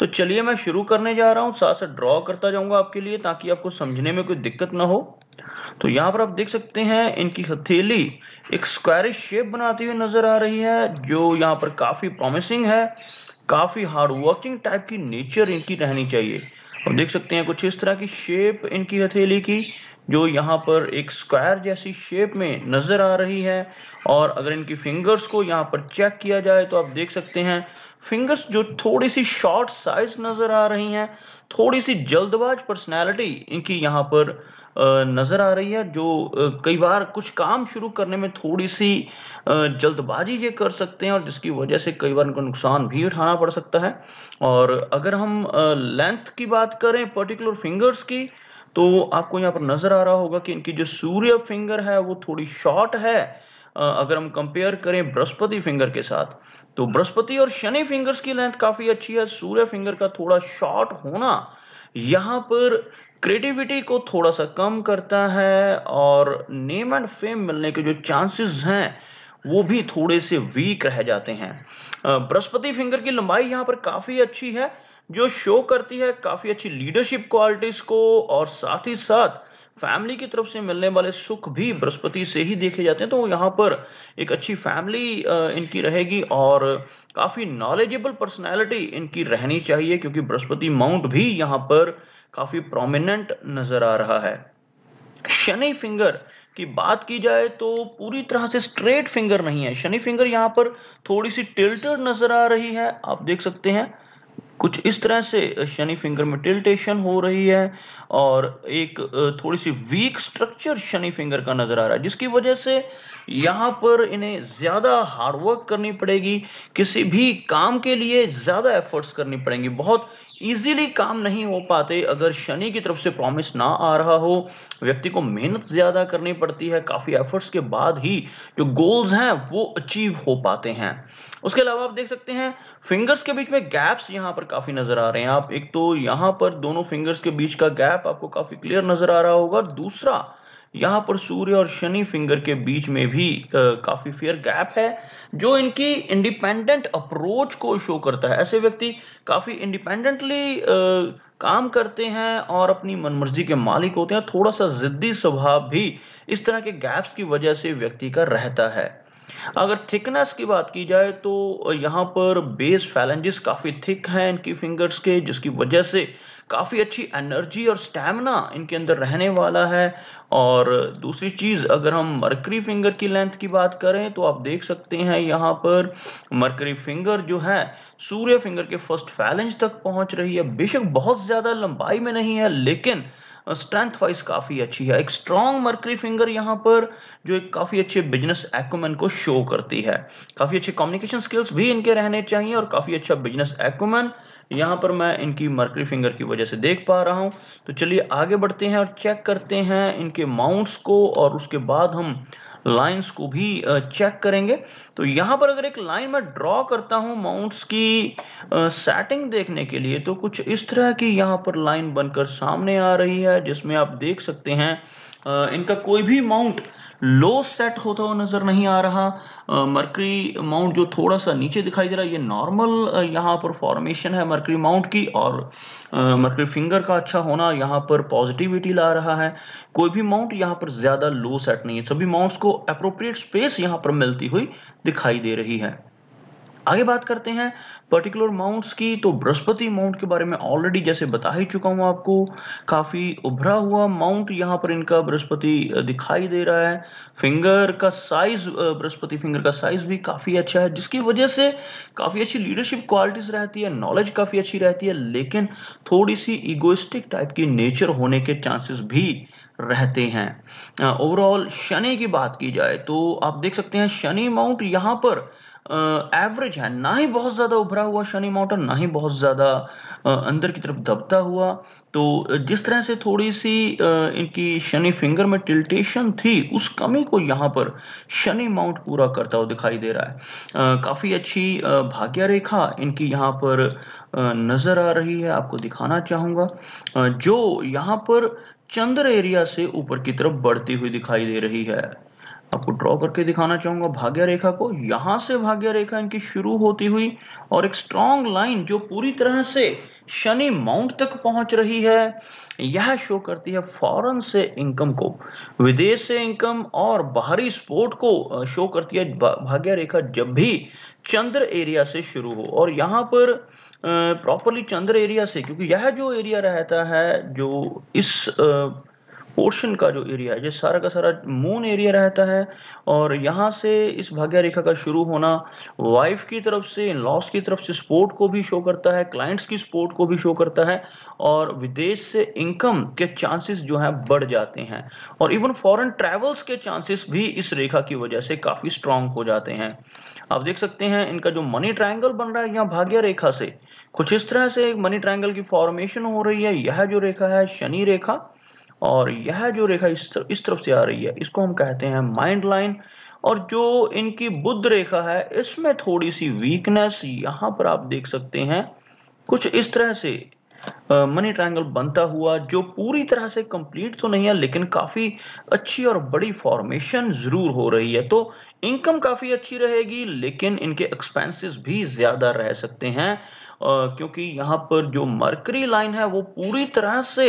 तो चलिए मैं शुरू करने जा रहा हूं साथ साथ ड्रॉ करता जाऊंगा आपके लिए ताकि आपको समझने में कोई दिक्कत ना हो तो यहाँ पर आप देख सकते हैं इनकी हथेली एक स्क्वायरिश शेप बनाती हुई नजर आ रही है जो यहाँ पर काफी प्रॉमिसिंग है काफी हार्ड वर्किंग टाइप की नेचर इनकी रहनी चाहिए आप देख सकते हैं कुछ इस तरह की शेप इनकी हथेली की जो यहाँ पर एक स्क्वायर जैसी शेप में नज़र आ रही है और अगर इनकी फिंगर्स को यहाँ पर चेक किया जाए तो आप देख सकते हैं फिंगर्स जो थोड़ी सी शॉर्ट साइज नज़र आ रही हैं थोड़ी सी जल्दबाज पर्सनैलिटी इनकी यहाँ पर नज़र आ रही है जो कई बार कुछ काम शुरू करने में थोड़ी सी जल्दबाजी ये कर सकते हैं और जिसकी वजह से कई बार इनको नुकसान भी उठाना पड़ सकता है और अगर हम लेंथ की बात करें पर्टिकुलर फिंगर्स की तो आपको यहाँ पर नजर आ रहा होगा कि इनकी जो सूर्य फिंगर है वो थोड़ी शॉर्ट है अगर हम कंपेयर करें बृहस्पति फिंगर के साथ तो बृहस्पति और शनि फिंगर्स की लेंथ काफी अच्छी है सूर्य फिंगर का थोड़ा शॉर्ट होना यहाँ पर क्रिएटिविटी को थोड़ा सा कम करता है और नेम एंड फेम मिलने के जो चांसेस हैं वो भी थोड़े से वीक रह जाते हैं बृहस्पति फिंगर की लंबाई यहाँ पर काफी अच्छी है जो शो करती है काफ़ी अच्छी लीडरशिप क्वालिटीज़ को और साथ ही साथ फैमिली की तरफ से मिलने वाले सुख भी बृहस्पति से ही देखे जाते हैं तो यहाँ पर एक अच्छी फैमिली इनकी रहेगी और काफ़ी नॉलेजेबल पर्सनैलिटी इनकी रहनी चाहिए क्योंकि बृहस्पति माउंट भी यहाँ पर काफ़ी प्रोमिनेंट नज़र आ रहा है शनि फिंगर की बात की जाए तो पूरी तरह से स्ट्रेट फिंगर नहीं है शनि फिंगर यहाँ पर थोड़ी सी टिल्टर नज़र आ रही है आप देख सकते हैं कुछ इस तरह से शनि फिंगर में टिल्टेशन हो रही है और एक थोड़ी सी वीक स्ट्रक्चर शनि फिंगर का नजर आ रहा है जिसकी वजह से यहाँ पर इन्हें ज्यादा हार्डवर्क करनी पड़ेगी किसी भी काम के लिए ज्यादा एफर्ट्स करनी पड़ेंगी बहुत इजीली काम नहीं हो पाते अगर शनि की तरफ से प्रॉमिस ना आ रहा हो व्यक्ति को मेहनत ज़्यादा करनी पड़ती है काफ़ी एफर्ट्स के बाद ही जो गोल्स हैं वो अचीव हो पाते हैं उसके अलावा आप देख सकते हैं फिंगर्स के बीच में गैप्स यहाँ पर काफ़ी नज़र आ रहे हैं आप एक तो यहाँ पर दोनों फिंगर्स के बीच का गैप आपको काफ़ी क्लियर नज़र आ रहा होगा दूसरा यहाँ पर सूर्य और शनि फिंगर के बीच में भी काफ़ी फेयर गैप है जो इनकी इंडिपेंडेंट अप्रोच को शो करता है ऐसे व्यक्ति काफ़ी इंडिपेंडेंटली काम करते हैं और अपनी मनमर्जी के मालिक होते हैं थोड़ा सा ज़िद्दी स्वभाव भी इस तरह के गैप्स की वजह से व्यक्ति का रहता है अगर थिकनेस की बात की जाए तो यहाँ पर बेस फैलेंजेस काफ़ी थिक हैं इनकी फिंगर्स के जिसकी वजह से काफ़ी अच्छी एनर्जी और स्टैमिना इनके अंदर रहने वाला है और दूसरी चीज़ अगर हम मरकरी फिंगर की लेंथ की बात करें तो आप देख सकते हैं यहाँ पर मरकरी फिंगर जो है सूर्य फिंगर के फर्स्ट फैलेंज तक पहुँच रही है बेशक बहुत ज़्यादा लंबाई में नहीं है लेकिन स्ट्रेंथ वाइज काफ़ी अच्छी है एक स्ट्रॉन्ग मर्करी फिंगर यहाँ पर जो एक काफ़ी अच्छे बिजनेस एक्यूमेन को शो करती है काफ़ी अच्छे कम्युनिकेशन स्किल्स भी इनके रहने चाहिए और काफ़ी अच्छा बिजनेस एक्यूमेन यहाँ पर मैं इनकी मर्करी फिंगर की वजह से देख पा रहा हूँ तो चलिए आगे बढ़ते हैं और चेक करते हैं इनके माउंट्स को और उसके बाद हम लाइंस को भी चेक करेंगे तो यहां पर अगर एक लाइन में ड्रॉ करता हूं माउंट्स की सेटिंग देखने के लिए तो कुछ इस तरह की यहाँ पर लाइन बनकर सामने आ रही है जिसमें आप देख सकते हैं इनका कोई भी माउंट लो सेट होता हुआ नजर नहीं आ रहा मर्करी माउंट जो थोड़ा सा नीचे दिखाई दे रहा है ये नॉर्मल यहाँ पर फॉर्मेशन है मर्करी माउंट की और मर्करी फिंगर का अच्छा होना यहाँ पर पॉजिटिविटी ला रहा है कोई भी माउंट यहाँ पर ज्यादा लो सेट नहीं है सभी माउंट्स को अप्रोप्रिएट स्पेस यहाँ पर मिलती हुई दिखाई दे रही है आगे बात करते हैं पर्टिकुलर माउंट्स की तो बृहस्पति माउंट के बारे में ऑलरेडी जैसे बता ही चुका हूं आपको काफ़ी उभरा हुआ माउंट यहां पर इनका बृहस्पति दिखाई दे रहा है फिंगर का साइज बृहस्पति फिंगर का साइज भी काफ़ी अच्छा है जिसकी वजह से काफ़ी अच्छी लीडरशिप क्वालिटीज रहती है नॉलेज काफ़ी अच्छी रहती है लेकिन थोड़ी सी इगोइस्टिक टाइप की नेचर होने के चांसेस भी रहते हैं ओवरऑल शनि की बात की जाए तो आप देख सकते हैं शनि माउंट यहाँ पर एवरेज है ना ही बहुत ज़्यादा उभरा हुआ शनि माउंटेन ना ही बहुत ज़्यादा अंदर की तरफ दबता हुआ तो जिस तरह से थोड़ी सी इनकी शनि फिंगर में टिल्टेशन थी उस कमी को यहाँ पर शनि माउंट पूरा करता हुआ दिखाई दे रहा है काफ़ी अच्छी भाग्य रेखा इनकी यहाँ पर नज़र आ रही है आपको दिखाना चाहूँगा जो यहाँ पर चंद्र एरिया से ऊपर की तरफ बढ़ती हुई दिखाई दे रही है आपको ड्रॉ करके दिखाना चाहूंगा भाग्य रेखा को यहां से भाग्य रेखा इनकी शुरू होती हुई और एक स्ट्रॉन्ग लाइन जो पूरी तरह से शनि माउंट तक पहुंच रही है यह शो करती है फॉरेन से इनकम को विदेश से इनकम और बाहरी स्पोर्ट को शो करती है भाग्य रेखा जब भी चंद्र एरिया से शुरू हो और यहाँ पर प्रॉपरली चंद्र एरिया से क्योंकि यह जो एरिया रहता है जो इस पोर्शन का जो एरिया है ये सारा का सारा मून एरिया रहता है और यहाँ से इस भाग्य रेखा का शुरू होना वाइफ की तरफ से इन लॉस की तरफ से सपोर्ट को भी शो करता है क्लाइंट्स की सपोर्ट को भी शो करता है और विदेश से इनकम के चांसेस जो हैं बढ़ जाते हैं और इवन फॉरेन ट्रैवल्स के चांसेस भी इस रेखा की वजह से काफ़ी स्ट्रांग हो जाते हैं आप देख सकते हैं इनका जो मनी ट्राइंगल बन रहा है यहाँ भाग्य रेखा से कुछ इस तरह से एक मनी ट्राइंगल की फॉर्मेशन हो रही है यह जो रेखा है शनि रेखा और यह जो रेखा इस तरफ, इस तरफ से आ रही है इसको हम कहते हैं माइंड लाइन और जो इनकी बुद्ध रेखा है इसमें थोड़ी सी वीकनेस यहाँ पर आप देख सकते हैं कुछ इस तरह से मनी ट्रायंगल बनता हुआ जो पूरी तरह से कंप्लीट तो नहीं है लेकिन काफ़ी अच्छी और बड़ी फॉर्मेशन ज़रूर हो रही है तो इनकम काफ़ी अच्छी रहेगी लेकिन इनके एक्सपेंसेस भी ज़्यादा रह सकते हैं क्योंकि यहाँ पर जो मर्करी लाइन है वो पूरी तरह से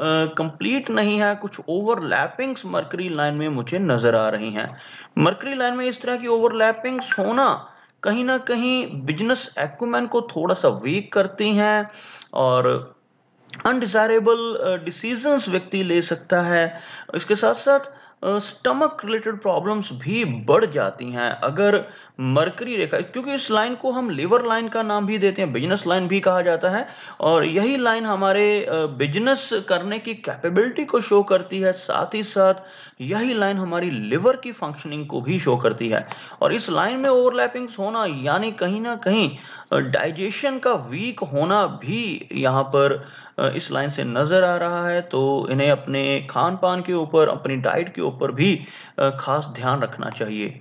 कंप्लीट नहीं है कुछ ओवरलैपिंग्स मरकरी लाइन में मुझे नज़र आ रही हैं मरकरी लाइन में इस तरह की ओवरलैपिंग्स होना कहीं ना कहीं बिजनेस एक्मैन को थोड़ा सा वीक करती हैं और अनडिज़ायरेबल डिसीजंस व्यक्ति ले सकता है इसके साथ साथ स्टमक रिलेटेड प्रॉब्लम्स भी बढ़ जाती हैं अगर मरकरी रेखा क्योंकि इस लाइन को हम लिवर लाइन का नाम भी देते हैं बिजनेस लाइन भी कहा जाता है और यही लाइन हमारे बिजनेस करने की कैपेबिलिटी को शो करती है साथ ही साथ यही लाइन हमारी लिवर की फंक्शनिंग को भी शो करती है और इस लाइन में ओवरलैपिंग्स होना यानी कहीं ना कहीं डाइजेशन का वीक होना भी यहाँ पर इस लाइन से नज़र आ रहा है तो इन्हें अपने खान पान के ऊपर अपनी डाइट के ऊपर ऊपर भी खास ध्यान रखना चाहिए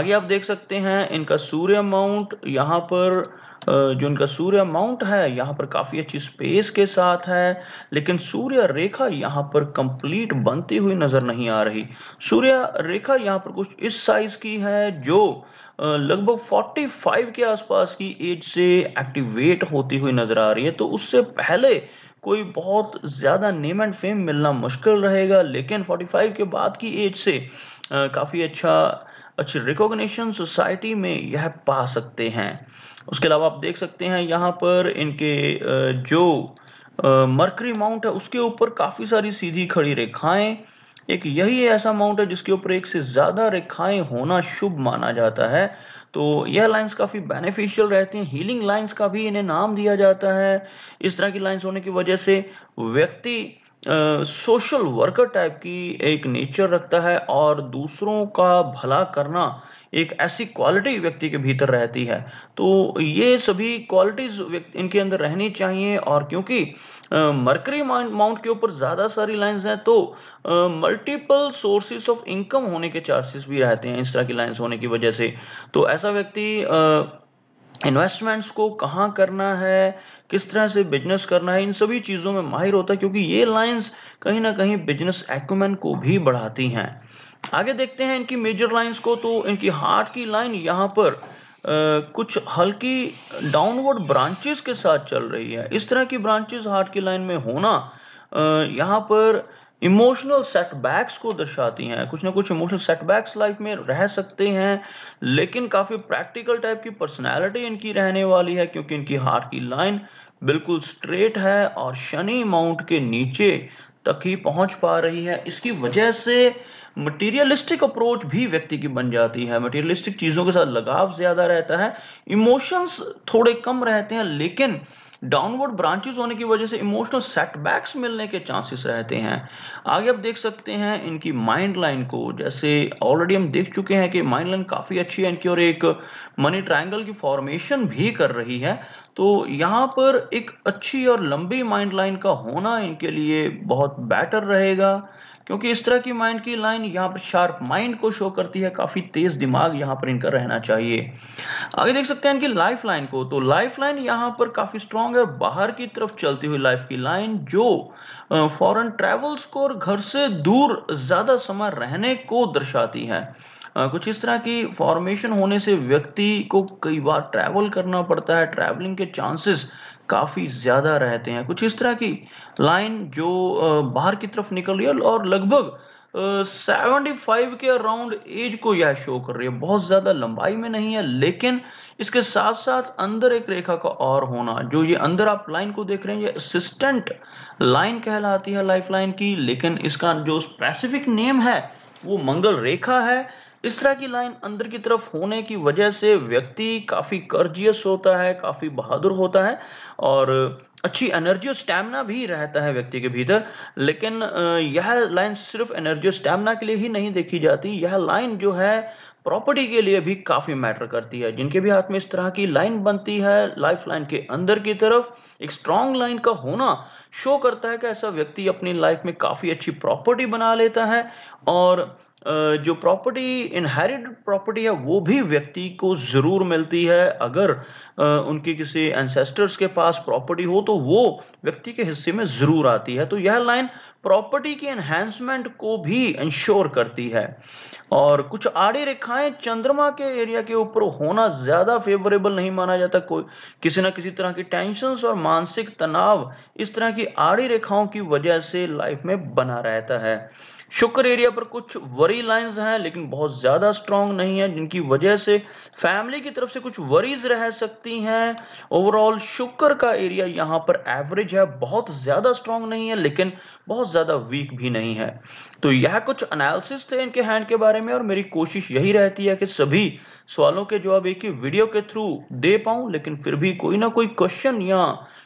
आगे आप देख सकते हैं इनका सूर्य माउंट यहाँ पर जो इनका सूर्य माउंट है यहाँ पर काफ़ी अच्छी स्पेस के साथ है लेकिन सूर्य रेखा यहाँ पर कंप्लीट बनती हुई नज़र नहीं आ रही सूर्य रेखा यहाँ पर कुछ इस साइज़ की है जो लगभग 45 के आसपास की एज से एक्टिवेट होती हुई नज़र आ रही है तो उससे पहले कोई बहुत ज़्यादा नेम एंड फेम मिलना मुश्किल रहेगा लेकिन 45 के बाद की एज से काफ़ी अच्छा अच्छी रिकॉग्निशन सोसाइटी में यह पा सकते हैं उसके अलावा आप देख सकते हैं यहाँ पर इनके जो मर्करी माउंट है उसके ऊपर काफ़ी सारी सीधी खड़ी रेखाएं एक यही ऐसा माउंट है जिसके ऊपर एक से ज़्यादा रेखाएं होना शुभ माना जाता है तो यह लाइंस काफ़ी बेनिफिशियल रहती हैं हीलिंग लाइंस का भी इन्हें नाम दिया जाता है इस तरह की लाइंस होने की वजह से व्यक्ति सोशल वर्कर टाइप की एक नेचर रखता है और दूसरों का भला करना एक ऐसी क्वालिटी व्यक्ति के भीतर रहती है तो ये सभी क्वालिटीज़ इनके अंदर रहनी चाहिए और क्योंकि मरकरी माउंट के ऊपर ज़्यादा सारी लाइंस हैं तो मल्टीपल सोर्सेज ऑफ इनकम होने के चांसेस भी रहते हैं इस तरह की लाइंस होने की वजह से तो ऐसा व्यक्ति इन्वेस्टमेंट्स को कहाँ करना है किस तरह से बिजनेस करना है इन सभी चीज़ों में माहिर होता है क्योंकि ये लाइंस कहीं ना कहीं बिजनेस एक्मेंट को भी बढ़ाती हैं आगे देखते हैं इनकी मेजर लाइंस को तो इनकी हार्ट की लाइन यहाँ पर Uh, कुछ हल्की डाउनवर्ड ब्रांचेस के साथ चल रही है इस तरह की ब्रांचेस हार्ट की लाइन में होना uh, यहाँ पर इमोशनल सेटबैक्स को दर्शाती हैं कुछ ना कुछ इमोशनल सेटबैक्स लाइफ में रह सकते हैं लेकिन काफ़ी प्रैक्टिकल टाइप की पर्सनैलिटी इनकी रहने वाली है क्योंकि इनकी हार्ट की लाइन बिल्कुल स्ट्रेट है और शनि माउंट के नीचे तक ही पहुंच पा रही है इसकी वजह से मटेरियलिस्टिक अप्रोच भी व्यक्ति की बन जाती है मटेरियलिस्टिक चीज़ों के साथ लगाव ज़्यादा रहता है इमोशंस थोड़े कम रहते हैं लेकिन डाउनवर्ड ब्रांचेस होने की वजह से इमोशनल सेटबैक्स मिलने के चांसेस रहते हैं आगे आप देख सकते हैं इनकी माइंड लाइन को जैसे ऑलरेडी हम देख चुके हैं कि माइंड लाइन काफ़ी अच्छी है इनकी और एक मनी ट्रायंगल की फॉर्मेशन भी कर रही है तो यहाँ पर एक अच्छी और लंबी माइंड लाइन का होना इनके लिए बहुत बेटर रहेगा क्योंकि इस तरह की माइंड की लाइन यहाँ पर शार्प माइंड को शो करती है काफी तेज दिमाग यहाँ पर इनका रहना चाहिए आगे देख सकते हैं इनकी लाइफ लाइन को तो लाइफ लाइन यहाँ पर काफी स्ट्रांग है बाहर की तरफ चलती हुई लाइफ की लाइन जो फॉरेन ट्रेवल्स को और घर से दूर ज्यादा समय रहने को दर्शाती है कुछ इस तरह की फॉर्मेशन होने से व्यक्ति को कई बार ट्रैवल करना पड़ता है ट्रैवलिंग के चांसेस काफ़ी ज़्यादा रहते हैं कुछ इस तरह की लाइन जो बाहर की तरफ निकल रही है और लगभग सेवेंटी फाइव के अराउंड एज को यह शो कर रही है बहुत ज़्यादा लंबाई में नहीं है लेकिन इसके साथ साथ अंदर एक रेखा का और होना जो ये अंदर आप लाइन को देख रहे हैं ये असिस्टेंट लाइन कहलाती है लाइफ लाइन की लेकिन इसका जो स्पेसिफिक नेम है वो मंगल रेखा है इस तरह की लाइन अंदर की तरफ होने की वजह से व्यक्ति काफ़ी कर्जियस होता है काफ़ी बहादुर होता है और अच्छी एनर्जी और स्टैमिना भी रहता है व्यक्ति के भीतर लेकिन यह लाइन सिर्फ एनर्जी और स्टैमिना के लिए ही नहीं देखी जाती यह लाइन जो है प्रॉपर्टी के लिए भी काफ़ी मैटर करती है जिनके भी हाथ में इस तरह की लाइन बनती है लाइफ लाइन के अंदर की तरफ एक स्ट्रांग लाइन का होना शो करता है कि ऐसा व्यक्ति अपनी लाइफ में काफ़ी अच्छी प्रॉपर्टी बना लेता है और जो प्रॉपर्टी इनहेरिड प्रॉपर्टी है वो भी व्यक्ति को ज़रूर मिलती है अगर उनके किसी एंसेस्टर्स के पास प्रॉपर्टी हो तो वो व्यक्ति के हिस्से में ज़रूर आती है तो यह लाइन प्रॉपर्टी की एनहेंसमेंट को भी इंश्योर करती है और कुछ आड़ी रेखाएं चंद्रमा के एरिया के ऊपर होना ज़्यादा फेवरेबल नहीं माना जाता कोई किसी ना किसी तरह की टेंशन और मानसिक तनाव इस तरह की आड़ी रेखाओं की वजह से लाइफ में बना रहता है शुक्र एरिया पर कुछ वरी लाइंस हैं लेकिन बहुत ज़्यादा स्ट्रांग नहीं है जिनकी वजह से फैमिली की तरफ से कुछ वरीज रह सकती हैं ओवरऑल शुक्र का एरिया यहाँ पर एवरेज है बहुत ज़्यादा स्ट्रांग नहीं है लेकिन बहुत ज़्यादा वीक भी नहीं है तो यह कुछ एनालिसिस थे इनके हैंड के बारे में और मेरी कोशिश यही रहती है कि सभी सवालों के जवाब एक ही वीडियो के थ्रू दे पाऊं लेकिन फिर भी कोई ना कोई क्वेश्चन या